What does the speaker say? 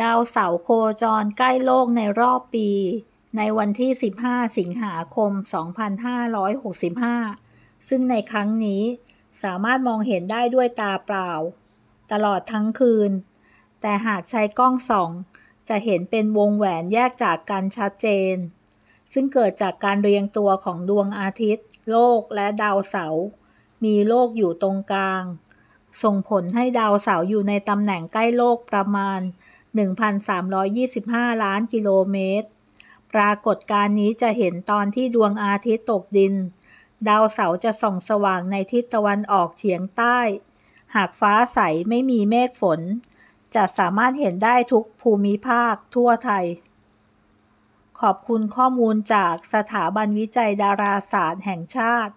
ดาวเสาร์โคจรใกล้โลกในรอบปี ในวันที่ 15 สิงหาคม 2565 ซึ่งในครั้งนี้สามารถมองเห็นได้ด้วยตาเปล่า ตลอดทั้งคืน แต่หากใช้กล้องส่อง จะเห็นเป็นวงแหวนแยกจากกันชัดเจน ซึ่งเกิดจากการเรียงตัวของดวงอาทิตย์ โลกและดาวเสาร์มีโลกอยู่ตรงกลาง ส่งผลให้ดาวเสาร์อยู่ในตำแหน่งใกล้โลกประมาณ1,325 ล้านกิโลเมตร ปรากฏการณ์นี้จะเห็นตอนที่ดวงอาทิตย์ตกดิน ดาวเสาร์จะส่องสว่างในทิศตะวันออกเฉียงใต้ หากฟ้าใสไม่มีเมฆฝน จะสามารถเห็นได้ทุกภูมิภาคทั่วไทย ขอบคุณข้อมูลจากสถาบันวิจัยดาราศาสตร์แห่งชาติ